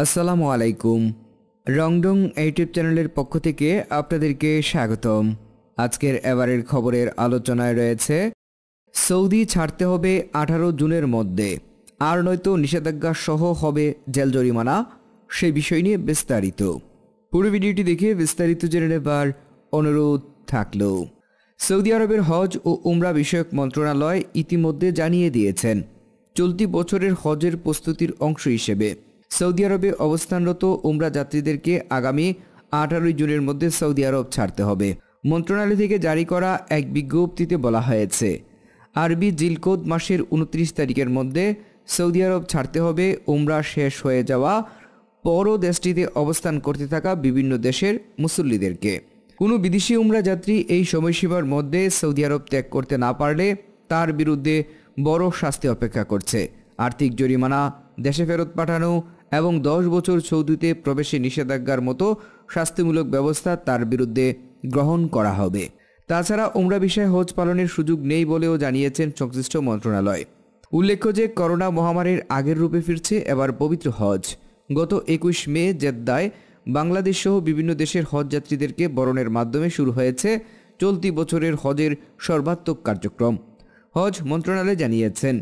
আসসালামু আলাইকুম রংডং ইউটিউব চ্যানেলের পক্ষ থেকে আপনাদেরকে স্বাগতম আজকের এবারের খবরের আলোচনায় রয়েছে সৌদি ছাড়তে হবে আঠারো জুনের মধ্যে আর নয়তো নিষেধাজ্ঞা সহ হবে জেল জরিমানা সে বিষয় নিয়ে বিস্তারিত পুরো ভিডিওটি দেখে বিস্তারিত জেনে নেবার অনুরোধ থাকলো সৌদি আরবের হজ ও উমরা বিষয়ক মন্ত্রণালয় ইতিমধ্যে জানিয়ে দিয়েছেন চলতি বছরের হজের প্রস্তুতির অংশ হিসেবে সৌদি আরবে অবস্থানরত উমরা যাত্রীদেরকে আগামী আঠারোই জুনের মধ্যে সৌদি আরব ছাড়তে হবে মন্ত্রণালয় থেকে জারি করা এক বিজ্ঞপ্তিতে বলা হয়েছে আরবি জিলকোদ মাসের উনত্রিশ তারিখের মধ্যে সৌদি আরব ছাড়তে হবে উমরা শেষ হয়ে যাওয়া পর দেশটিতে অবস্থান করতে থাকা বিভিন্ন দেশের মুসল্লিদেরকে কোনো বিদেশি উমরা যাত্রী এই সময়সীমার মধ্যে সৌদি আরব ত্যাগ করতে না পারলে তার বিরুদ্ধে বড় শাস্তি অপেক্ষা করছে আর্থিক জরিমানা দেশে ফেরত পাঠানো এবং দশ বছর সৌদিতে প্রবেশে নিষেধাজ্ঞার মতো শাস্তিমূলক ব্যবস্থা তার বিরুদ্ধে গ্রহণ করা হবে তাছাড়া উমরা বিষয়ে হজ পালনের সুযোগ নেই বলেও জানিয়েছেন সংশ্লিষ্ট মন্ত্রণালয় উল্লেখ্য যে করোনা মহামারীর আগের রূপে ফিরছে এবার পবিত্র হজ গত একুশ মে জেদ্দায় বাংলাদেশ সহ বিভিন্ন দেশের হজ যাত্রীদেরকে বরণের মাধ্যমে শুরু হয়েছে চলতি বছরের হজের সর্বাত্মক কার্যক্রম হজ মন্ত্রণালয় জানিয়েছেন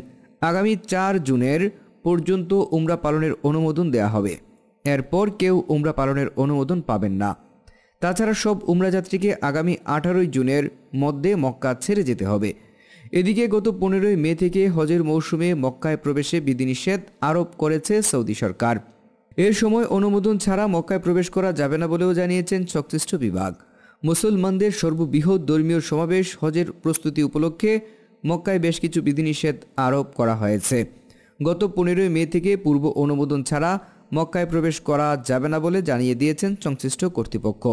আগামী চার জুনের পর্যন্ত উমরা পালনের অনুমোদন দেয়া হবে এরপর কেউ উমরা পালনের অনুমোদন পাবেন না তাছাড়া সব উমরাযাত্রীকে আগামী আঠারোই জুনের মধ্যে মক্কা ছেড়ে যেতে হবে এদিকে গত পনেরোই মে থেকে হজের মৌসুমে মক্কায় প্রবেশে বিধিনিষেধ আরোপ করেছে সৌদি সরকার এ সময় অনুমোদন ছাড়া মক্কায় প্রবেশ করা যাবে না বলেও জানিয়েছেন সংশ্লিষ্ট বিভাগ মুসলমানদের সর্ববৃহৎ ধর্মীয় সমাবেশ হজের প্রস্তুতি উপলক্ষে মক্কায় বেশ কিছু বিধিনিষেধ আরোপ করা হয়েছে গত পনেরোই মে থেকে পূর্ব অনুমোদন ছাড়া মক্কায় প্রবেশ করা যাবে না বলে জানিয়ে দিয়েছেন সংশ্লিষ্ট কর্তৃপক্ষ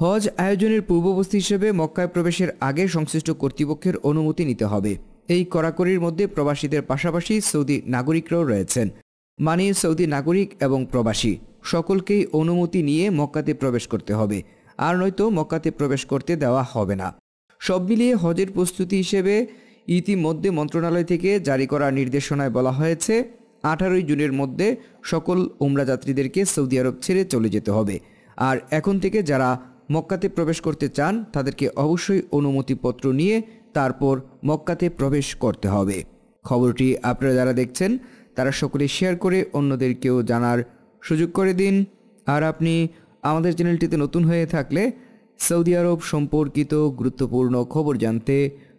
হজ আয়োজনের পূর্ববর্তী হিসেবে মক্কায় প্রবেশের আগে সংশ্লিষ্ট কর্তৃপক্ষের অনুমতি নিতে হবে এই কড়াকড়ির মধ্যে প্রবাসীদের পাশাপাশি সৌদি নাগরিকরাও রয়েছেন মানে সৌদি নাগরিক এবং প্রবাসী সকলকেই অনুমতি নিয়ে মক্কাতে প্রবেশ করতে হবে আর নয়তো মক্কাতে প্রবেশ করতে দেওয়া হবে না সব মিলিয়ে হজের প্রস্তুতি হিসেবে ইতিমধ্যে মন্ত্রণালয় থেকে জারি করা নির্দেশনায় বলা হয়েছে আঠারোই জুনের মধ্যে সকল উমরা যাত্রীদেরকে সৌদি আরব ছেড়ে চলে যেতে হবে আর এখন থেকে যারা মক্কাতে প্রবেশ করতে চান তাদেরকে অবশ্যই অনুমতিপত্র নিয়ে তারপর মক্কাতে প্রবেশ করতে হবে খবরটি আপনারা যারা দেখছেন তারা সকলে শেয়ার করে অন্যদেরকেও জানার সুযোগ করে দিন আর আপনি আমাদের চ্যানেলটিতে নতুন হয়ে থাকলে সৌদি আরব সম্পর্কিত গুরুত্বপূর্ণ খবর জানতে